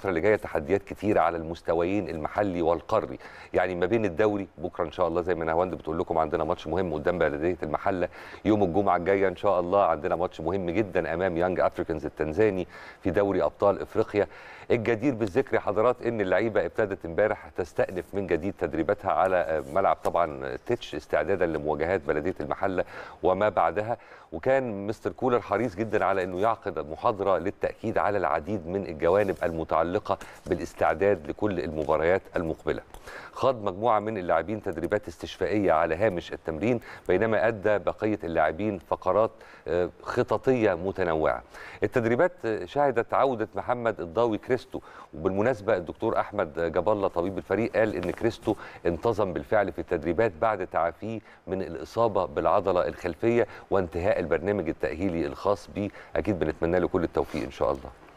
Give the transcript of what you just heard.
الفتره اللي جايه تحديات كتيره على المستويين المحلي والقاري يعني ما بين الدوري بكره ان شاء الله زي ما نهاوند بتقول لكم عندنا ماتش مهم قدام بلديه المحله يوم الجمعه الجايه ان شاء الله عندنا ماتش مهم جدا امام يانج افريكانز التنزاني في دوري ابطال افريقيا الجدير بالذكر يا حضرات ان اللعيبه ابتدت امبارح تستأنف من جديد تدريباتها على ملعب طبعا تيتش استعدادا لمواجهات بلديه المحله وما بعدها وكان مستر كولر حريص جدا على انه يعقد محاضره للتاكيد على العديد من الجوانب المتعلقه متعلقة بالاستعداد لكل المباريات المقبلة خاض مجموعة من اللاعبين تدريبات استشفائية على هامش التمرين بينما أدى بقية اللاعبين فقرات آه، خططية متنوعة التدريبات آه، شهدت عودة محمد الضاوي كريستو وبالمناسبة الدكتور أحمد جاب الله طبيب الفريق قال إن كريستو انتظم بالفعل في التدريبات بعد تعافيه من الإصابة بالعضلة الخلفية وانتهاء البرنامج التأهيلي الخاص به أكيد بنتمنى له كل التوفيق إن شاء الله